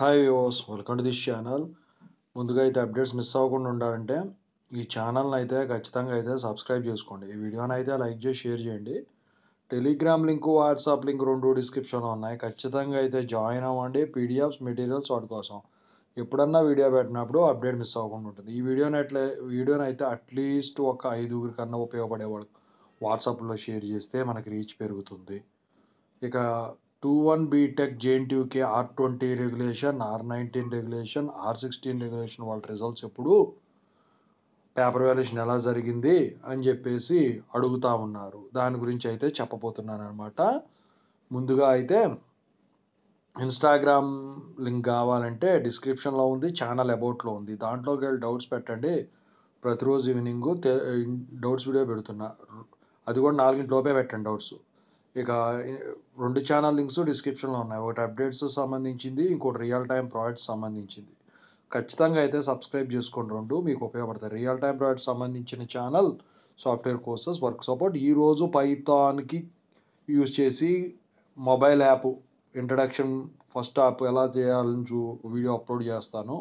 hi viewers welcome to this channel ముందుగా అయితే updates miss అవ్వకుండా ఉండాలంటే ఈ ఛానల్ని అయితే ఖచ్చితంగా అయితే సబ్స్క్రైబ్ చేసుకోండి ఈ వీడియోని అయితే లైక్ చేసి షేర్ చేయండి టెలిగ్రామ్ లింకు వాట్సాప్ లింక్ రెండు డిస్క్రిప్షన్లో ఉన్నాయి ఖచ్చితంగా అయితే జాయిన్ అవ్వండి పీడిఎఫ్స్ మెటీరియల్స్ వాటి కోసం ఎప్పుడన్నా వీడియో పెట్టినప్పుడు అప్డేట్ మిస్ అవ్వకుండా ఉంటుంది ఈ వీడియోని అట్లే వీడియోని అయితే అట్లీస్ట్ ఒక ఐదుగురి కన్నా వాళ్ళు వాట్సాప్లో షేర్ చేస్తే మనకి రీచ్ పెరుగుతుంది ఇక two one B Tech JNTUK R twenty regulation R nineteen regulation R sixteen regulation వాళ్ళ రిజల్ట్స్ ఎప్పుడు పేపర్ వాల్యుయేషన్ ఎలా జరిగింది అని చెప్పేసి అడుగుతా ఉన్నారు దాని గురించి అయితే చెప్పబోతున్నాను అనమాట ముందుగా అయితే ఇన్స్టాగ్రామ్ లింక్ కావాలంటే డిస్క్రిప్షన్లో ఉంది ఛానల్ అబౌట్లో ఉంది దాంట్లోకి వెళ్ళి డౌట్స్ పెట్టండి ప్రతిరోజు ఈవినింగ్ డౌట్స్ వీడియో పెడుతున్నా అది కూడా నాలుగింటి లోపే పెట్టండి డౌట్స్ ఇక రెండు ఛానల్ లింక్స్ డిస్క్రిప్షన్లో ఉన్నాయి ఒకటి అప్డేట్స్ సంబంధించింది ఇంకోటి రియల్ టైం ప్రాజెక్ట్స్ సంబంధించింది ఖచ్చితంగా అయితే సబ్స్క్రైబ్ చేసుకోండి రెండు మీకు ఉపయోగపడతాయి రియల్ టైం ప్రాజెక్ట్ సంబంధించిన channel software courses work support ఈరోజు పైథాన్కి యూజ్ చేసి mobile app introduction first app ఎలా చేయాలని చూ వీడియో అప్లోడ్ చేస్తాను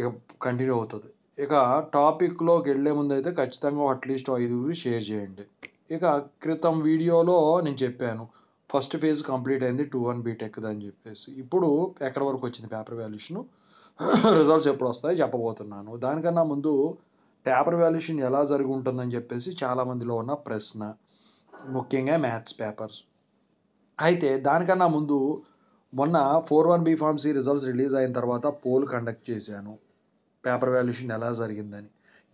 ఇక కంటిన్యూ అవుతుంది ఇక టాపిక్లోకి వెళ్ళే ముందు అయితే ఖచ్చితంగా అట్లీస్ట్ ఐదుగురి షేర్ చేయండి ఇక క్రితం వీడియోలో నేను చెప్పాను ఫస్ట్ ఫేజ్ కంప్లీట్ అయింది టూ వన్ బీటెక్ది అని చెప్పేసి ఇప్పుడు ఎక్కడి వరకు వచ్చింది పేపర్ వాల్యుయేషను రిజల్ట్స్ ఎప్పుడు వస్తాయి చెప్పబోతున్నాను దానికన్నా ముందు పేపర్ వాల్యుయేషన్ ఎలా జరిగి ఉంటుందని చెప్పేసి చాలామందిలో ఉన్న ప్రశ్న ముఖ్యంగా మ్యాథ్స్ పేపర్స్ అయితే దానికన్నా ముందు మొన్న four one B pharmacy results release అయిన తర్వాత పోల్ కండక్ట్ చేశాను పేపర్ వాల్యుయేషన్ ఎలా జరిగిందని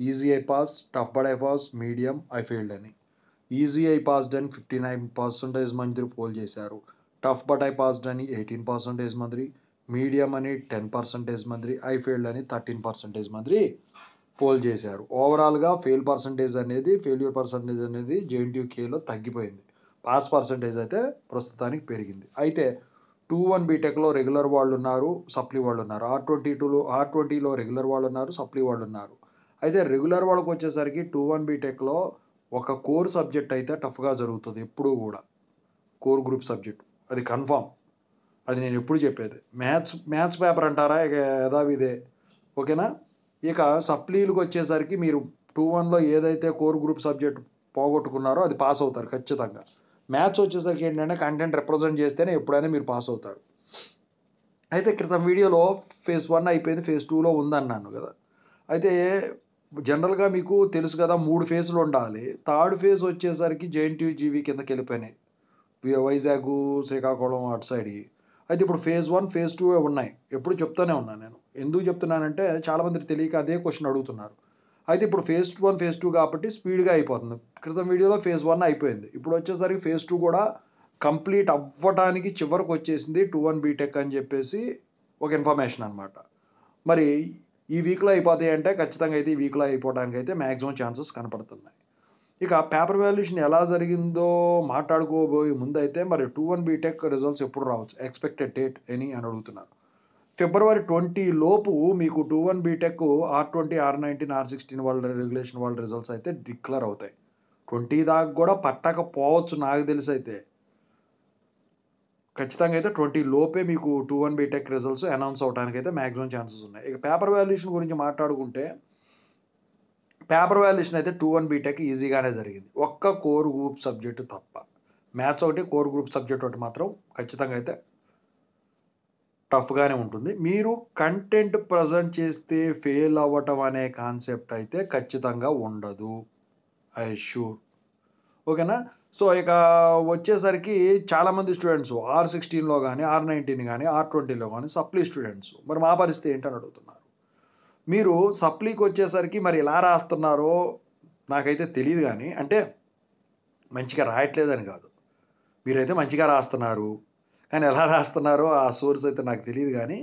easy I pass tough but I pass medium I failed అని ఈజీ ఐ పాస్డ్ అని ఫిఫ్టీ నైన్ పర్సెంటేజ్ మంది పోల్ చేశారు టఫ్ బట్ ఐ పాస్డ్ అని ఎయిటీన్ పర్సెంటేజ్ మంది మీడియం అని టెన్ పర్సెంటేజ్ మంది ఐ ఫెయిల్డ్ అని థర్టీన్ పర్సెంటేజ్ మంది పోల్ చేశారు ఓవరాల్గా ఫెయిల్ పర్సంటేజ్ అనేది ఫెయిల్యూర్ పర్సంటేజ్ అనేది జేఎన్టీయూకేలో తగ్గిపోయింది పాస్ పర్సంటేజ్ అయితే ప్రస్తుతానికి పెరిగింది అయితే టూ వన్ బీటెక్లో రెగ్యులర్ వాళ్ళు ఉన్నారు సప్లీ వాళ్ళు ఉన్నారు ఆర్ ట్వంటీ టూలో ఆర్ ట్వంటీలో రెగ్యులర్ వాళ్ళు ఉన్నారు సప్లీ వాళ్ళు ఉన్నారు అయితే రెగ్యులర్ వాళ్ళకి వచ్చేసరికి టూ వన్ బీటెక్లో ఒక కోర్ సబ్జెక్ట్ అయితే టఫ్గా జరుగుతుంది ఎప్పుడూ కూడా కోర్ గ్రూప్ సబ్జెక్ట్ అది కన్ఫామ్ అది నేను ఎప్పుడు చెప్పేది మ్యాథ్స్ మ్యాథ్స్ పేపర్ అంటారా ఇక యథావిదే ఓకేనా ఇక సప్లీలకు వచ్చేసరికి మీరు టూ వన్లో ఏదైతే కోర్ గ్రూప్ సబ్జెక్ట్ పోగొట్టుకున్నారో అది పాస్ అవుతారు ఖచ్చితంగా మ్యాథ్స్ వచ్చేసరికి ఏంటంటే కంటెంట్ రిప్రజెంట్ చేస్తేనే ఎప్పుడైనా మీరు పాస్ అవుతారు అయితే క్రితం వీడియోలో ఫేజ్ వన్ అయిపోయింది ఫేజ్ టూలో ఉందన్నాను కదా అయితే జనరల్గా మీకు తెలుసు కదా మూడు ఫేజ్లు ఉండాలి థర్డ్ ఫేజ్ వచ్చేసరికి జేఎన్టీయూ జీవీ కిందకి వెళ్ళిపోయినాయి వైజాగ్ శ్రీకాకుళం అటు సైడ్ అయితే ఇప్పుడు ఫేజ్ వన్ ఫేజ్ టూ ఉన్నాయి ఎప్పుడు చెప్తూనే ఉన్నాను నేను ఎందుకు చెప్తున్నానంటే చాలామందికి తెలియక అదే క్వశ్చన్ అడుగుతున్నారు అయితే ఇప్పుడు ఫేజ్ వన్ ఫేజ్ టూ కాబట్టి స్పీడ్గా అయిపోతుంది క్రితం వీడియోలో ఫేజ్ వన్ అయిపోయింది ఇప్పుడు వచ్చేసరికి ఫేజ్ టూ కూడా కంప్లీట్ అవ్వడానికి చివరికి వచ్చేసింది టూ వన్ బీటెక్ అని చెప్పేసి ఒక ఇన్ఫర్మేషన్ అనమాట మరి ఈ వీక్లో అయిపోతాయి అంటే ఖచ్చితంగా అయితే ఈ వీక్లో అయిపోవడానికి అయితే మ్యాక్సిమం ఛాన్సెస్ కనపడుతున్నాయి ఇక పేపర్ వాల్యుయేషన్ ఎలా జరిగిందో మాట్లాడుకోబోయే ముందైతే మరి టూ వన్ బీటెక్ రిజల్ట్స్ ఎప్పుడు రావచ్చు ఎక్స్పెక్టెడ్ డేట్ అని అని అడుగుతున్నారు ఫిబ్రవరి ట్వంటీ లోపు మీకు two one B Tech R twenty R nineteen R sixteen వాళ్ళ రెగ్యులేషన్ వాళ్ళ రిజల్ట్స్ అయితే డిక్లేర్ అవుతాయి ట్వంటీ దాకా కూడా పట్టకపోవచ్చు నాకు తెలిసి అయితే ఖచ్చితంగా అయితే ట్వంటీ లోపే మీకు two one B Tech results announce అవడానికి అయితే మ్యాక్సిమం ఛాన్సెస్ ఉన్నాయి ఇక పేపర్ వాల్యుయేషన్ గురించి మాట్లాడుకుంటే పేపర్ వాల్యుయేషన్ అయితే టూ వన్ బీటెక్ ఈజీగానే జరిగింది ఒక్క కోర్ గ్రూప్ సబ్జెక్టు తప్ప మ్యాథ్స్ ఒకటి కోర్ గ్రూప్ సబ్జెక్ట్ ఒకటి మాత్రం ఖచ్చితంగా అయితే టఫ్గానే ఉంటుంది మీరు కంటెంట్ ప్రజెంట్ చేస్తే ఫెయిల్ అవ్వటం అనే కాన్సెప్ట్ అయితే ఖచ్చితంగా ఉండదు ఐ షూర్ ఓకేనా సో ఇక వచ్చేసరికి చాలామంది స్టూడెంట్స్ ఆర్ సిక్స్టీన్లో కానీ ఆర్ నైన్టీన్ కానీ ఆర్ ట్వంటీలో కానీ సప్లీ స్టూడెంట్స్ మరి మా పరిస్థితి ఏంటని అడుగుతున్నారు మీరు సప్లీకి వచ్చేసరికి మరి ఎలా రాస్తున్నారో నాకైతే తెలియదు కానీ అంటే మంచిగా రాయట్లేదని కాదు మీరైతే మంచిగా రాస్తున్నారు కానీ ఎలా రాస్తున్నారో ఆ సోర్స్ అయితే నాకు తెలియదు కానీ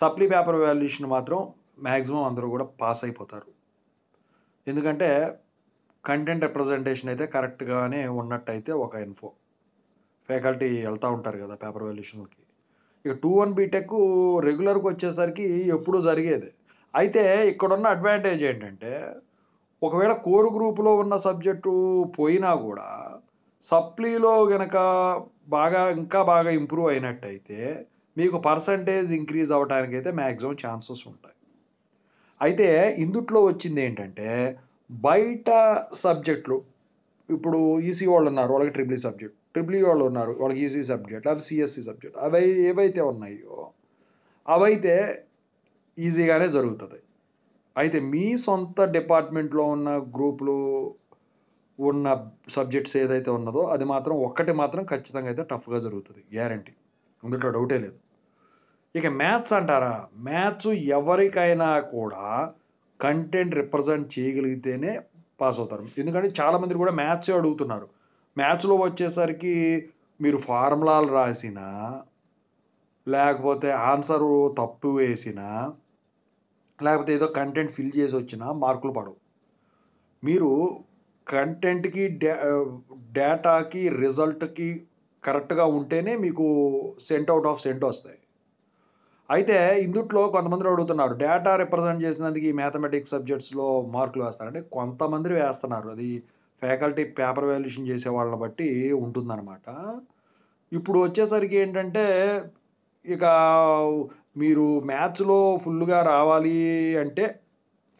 సప్లీ పేపర్ వాల్యుయేషన్ మాత్రం మ్యాక్సిమం అందరూ కూడా పాస్ అయిపోతారు ఎందుకంటే కంటెంట్ రిప్రజెంటేషన్ అయితే కరెక్ట్గానే ఉన్నట్టయితే ఒక ఇన్ఫో ఫ్యాకల్టీ వెళ్తూ ఉంటారు కదా పేపర్ వాల్యూషన్కి ఇక టూ వన్ బీటెక్ రెగ్యులర్కి వచ్చేసరికి ఎప్పుడూ జరిగేది అయితే ఇక్కడున్న అడ్వాంటేజ్ ఏంటంటే ఒకవేళ కోర్ గ్రూపులో ఉన్న సబ్జెక్టు పోయినా కూడా సప్లీలో గనక బాగా ఇంకా బాగా ఇంప్రూవ్ అయినట్టయితే మీకు పర్సంటేజ్ ఇంక్రీజ్ అవడానికి అయితే మ్యాక్సిమం ఛాన్సెస్ ఉంటాయి అయితే ఇందుట్లో వచ్చింది ఏంటంటే బయట సబ్జెక్టులు ఇప్పుడు ఈసీ వాళ్ళు ఉన్నారు వాళ్ళకి ట్రిపుల్ సబ్జెక్ట్ ట్రిపుల్ వాళ్ళు ఉన్నారు వాళ్ళకి ఈసీ సబ్జెక్ట్ అవి సిఎస్సి సబ్జెక్ట్ అవి ఏవైతే ఉన్నాయో అవైతే ఈజీగానే జరుగుతుంది అయితే మీ సొంత డిపార్ట్మెంట్లో ఉన్న గ్రూపులు ఉన్న సబ్జెక్ట్స్ ఏదైతే ఉన్నదో అది మాత్రం ఒక్కటి మాత్రం ఖచ్చితంగా అయితే టఫ్గా జరుగుతుంది గ్యారంటీ అందులో డౌటే లేదు ఇక మ్యాథ్స్ అంటారా మ్యాథ్స్ ఎవరికైనా కూడా కంటెంట్ రిప్రజెంట్ చేయగలిగితేనే పాస్ అవుతారు ఎందుకంటే చాలా మంది కూడా మ్యాథ్స్ అడుగుతున్నారు మ్యాథ్స్లో వచ్చేసరికి మీరు ఫార్ములాలు రాసినా లేకపోతే ఆన్సర్ తప్పు వేసినా లేకపోతే ఏదో కంటెంట్ ఫిల్ చేసి వచ్చినా మార్కులు పడవు మీరు కంటెంట్కి డేటాకి రిజల్ట్కి కరెక్ట్గా ఉంటేనే మీకు సెంట్ అవుట్ ఆఫ్ సెంట్ వస్తాయి అయితే ఇందుట్లో కొంతమంది అడుగుతున్నారు డేటా రిప్రజెంట్ చేసినందుకు ఈ మ్యాథమెటిక్స్ సబ్జెక్ట్స్లో మార్కులు వేస్తారంటే కొంతమంది వేస్తున్నారు అది ఫ్యాకల్టీ పేపర్ వాల్యుయేషన్ చేసే వాళ్ళని బట్టి ఉంటుందన్నమాట ఇప్పుడు వచ్చేసరికి ఏంటంటే ఇక మీరు మ్యాథ్స్లో ఫుల్గా రావాలి అంటే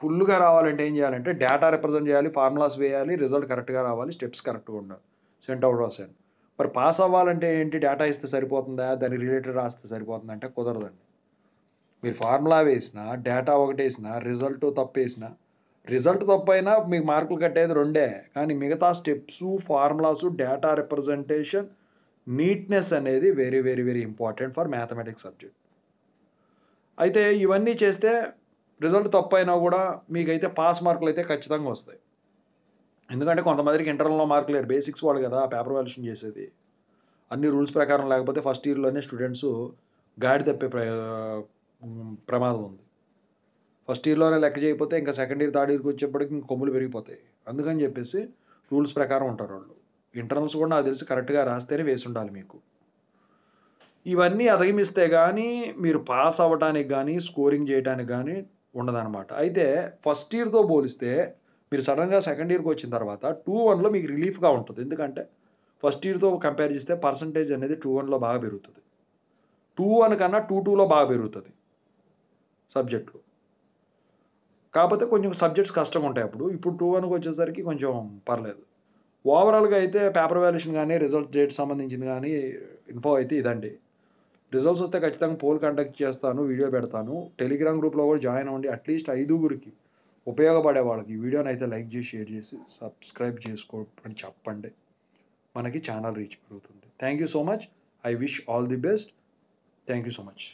ఫుల్గా రావాలంటే ఏం చేయాలంటే డేటా రిప్రజెంట్ చేయాలి ఫార్ములాస్ వేయాలి రిజల్ట్ కరెక్ట్గా రావాలి స్టెప్స్ కరెక్ట్గా ఉండాలి సెంట్ అవుట్ రాసాను మరి పాస్ అవ్వాలంటే ఏంటి డేటా ఇస్తే సరిపోతుందా దానికి రిలేటెడ్ రాస్తే సరిపోతుందా అంటే కుదరదండి మీరు ఫార్ములా వేసినా డేటా ఒకటేసిన రిజల్ట్ తప్పేసిన రిజల్ట్ తప్పైనా మీకు మార్కులు కట్టేది రెండే కానీ మిగతా steps formulas data representation neatness అనేది very very very important for mathematics subject అయితే ఇవన్నీ చేస్తే రిజల్ట్ తప్పైనా కూడా మీకైతే పాస్ మార్కులు అయితే ఖచ్చితంగా వస్తాయి ఎందుకంటే కొంతమందికి ఇంటర్నల్లో మార్కులు లేరు బేసిక్స్ వాళ్ళు కదా పేపర్ వాల్యూషన్ చేసేది అన్ని రూల్స్ ప్రకారం లేకపోతే ఫస్ట్ ఇయర్లోనే స్టూడెంట్స్ గాడి తప్పే ప్రమాదం ఉంది ఫస్ట్ ఇయర్లోనే లెక్క చేయకపోతే ఇంకా సెకండ్ ఇయర్ థర్డ్ ఇయర్కి వచ్చేప్పటికి ఇంక కొమ్ములు పెరిగిపోతాయి అందుకని చెప్పేసి రూల్స్ ప్రకారం ఉంటారు వాళ్ళు ఇంటర్నల్స్ కూడా నాకు తెలిసి కరెక్ట్గా రాస్తేనే వేసి ఉండాలి మీకు ఇవన్నీ అధగమిస్తే కానీ మీరు పాస్ అవ్వడానికి కానీ స్కోరింగ్ చేయడానికి కానీ ఉండదన్నమాట అయితే ఫస్ట్ ఇయర్తో పోలిస్తే మీరు సడన్గా సెకండ్ ఇయర్కి వచ్చిన తర్వాత టూ వన్లో మీకు రిలీఫ్గా ఉంటుంది ఎందుకంటే ఫస్ట్ ఇయర్తో కంపేర్ చేస్తే పర్సంటేజ్ అనేది టూ వన్లో బాగా పెరుగుతుంది టూ వన్ కన్నా టూ టూలో బాగా పెరుగుతుంది సబ్జెక్టు కాకపోతే కొంచెం సబ్జెక్ట్స్ కష్టం ఉంటాయి అప్పుడు ఇప్పుడు టూ వన్కి వచ్చేసరికి కొంచెం పర్లేదు ఓవరాల్గా అయితే పేపర్ వాల్యుయేషన్ కానీ రిజల్ట్ డేట్ సంబంధించింది కానీ ఇన్ఫో అయితే ఇదండి రిజల్ట్స్ వస్తే ఖచ్చితంగా పోల్ కండక్ట్ చేస్తాను వీడియో పెడతాను టెలిగ్రామ్ గ్రూప్లో కూడా జాయిన్ అవ్వండి అట్లీస్ట్ ఐదుగురికి ఉపయోగపడే వాళ్ళకి ఈ వీడియోని అయితే లైక్ చేసి షేర్ చేసి సబ్స్క్రైబ్ అని చెప్పండి మనకి ఛానల్ రీచ్ పెరుగుతుంది thank you so much I wish all the best thank you so much